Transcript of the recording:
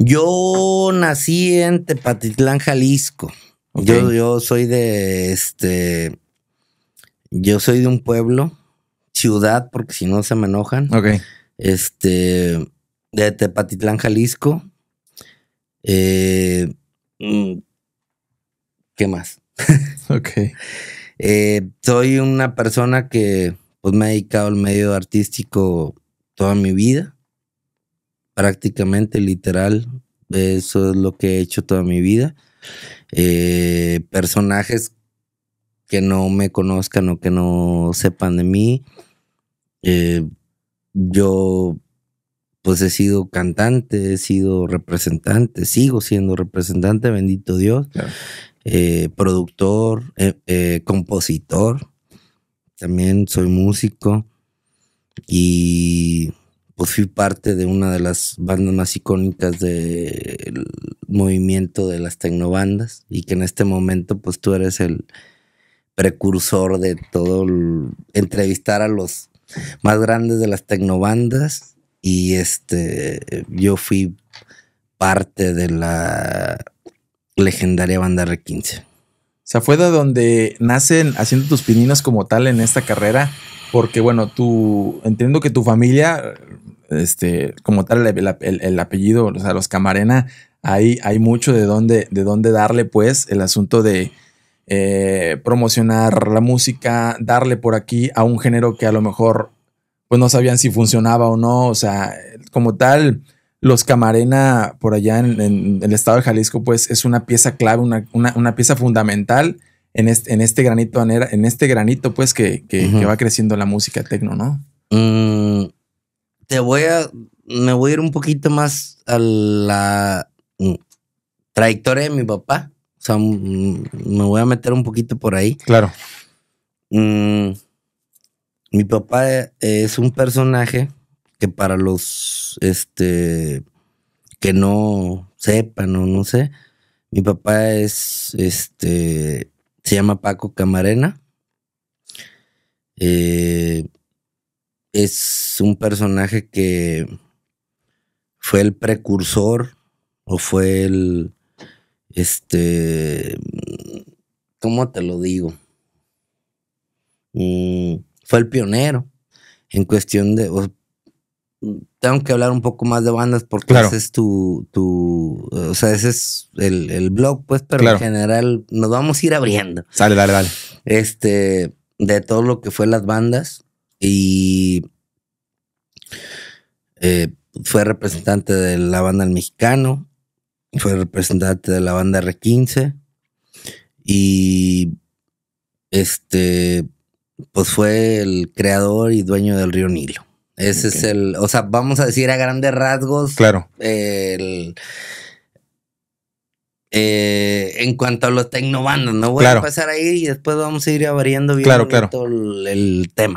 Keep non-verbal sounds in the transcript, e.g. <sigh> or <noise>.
Yo nací en Tepatitlán, Jalisco. Yo, yo soy de este. Yo soy de un pueblo, ciudad, porque si no se me enojan. Ok. Este. De Tepatitlán, Jalisco. Eh, mm, ¿Qué más? <laughs> Eh, soy una persona que pues, me ha dedicado al medio artístico toda mi vida prácticamente literal. Eso es lo que he hecho toda mi vida. Eh, personajes que no me conozcan o que no sepan de mí. Eh, yo pues he sido cantante, he sido representante, sigo siendo representante, bendito Dios, eh, productor, compositor, también soy músico y pues fui parte de una de las bandas más icónicas del movimiento de las tecnobandas y que en este momento pues tú eres el precursor de todo, el, entrevistar a los más grandes de las tecnobandas y este, yo fui parte de la legendaria banda R15. O sea, fue de donde nacen haciendo tus pininas como tal en esta carrera, porque bueno, tú entiendo que tu familia este, como tal el, apellido, o sea, los Camarena, hay, hay mucho de dónde, de darle, pues, el asunto de eh, promocionar la música, darle por aquí a un género que a lo mejor, pues, no sabían si funcionaba o no, o sea, como tal, los Camarena por allá en, el estado de Jalisco, pues, es una pieza clave, una, pieza fundamental. En este, en este granito, er, en este granito, pues, que, que, va creciendo la música tecno, ¿no? Mm, te voy a, me voy a ir un poquito más a la trayectoria de mi papá. O sea, me voy a meter un poquito por ahí. Claro. Mm, mi papá es un personaje que para los, este, que no sepan o no sé, mi papá es, este, se llama Paco Camarena. Eh, es un personaje que fue el precursor o fue el, este, ¿cómo te lo digo? Mm, fue el pionero en cuestión de, tengo que hablar un poco más de bandas porque ese es tu, tu, o sea, ese es el, blog, pues, pero en general nos vamos a ir abriendo. Sale, dale, dale. Este, de todo lo que fue las bandas y eh, fue representante de la banda El Mexicano, fue representante de la banda R15 y este, pues fue el creador y dueño del río Nilo. Ese es el, o sea, vamos a decir a grandes rasgos. Claro. Eh, en cuanto a los tecnobando, no voy a pasar ahí y después vamos a ir variando bien claro, el, tema.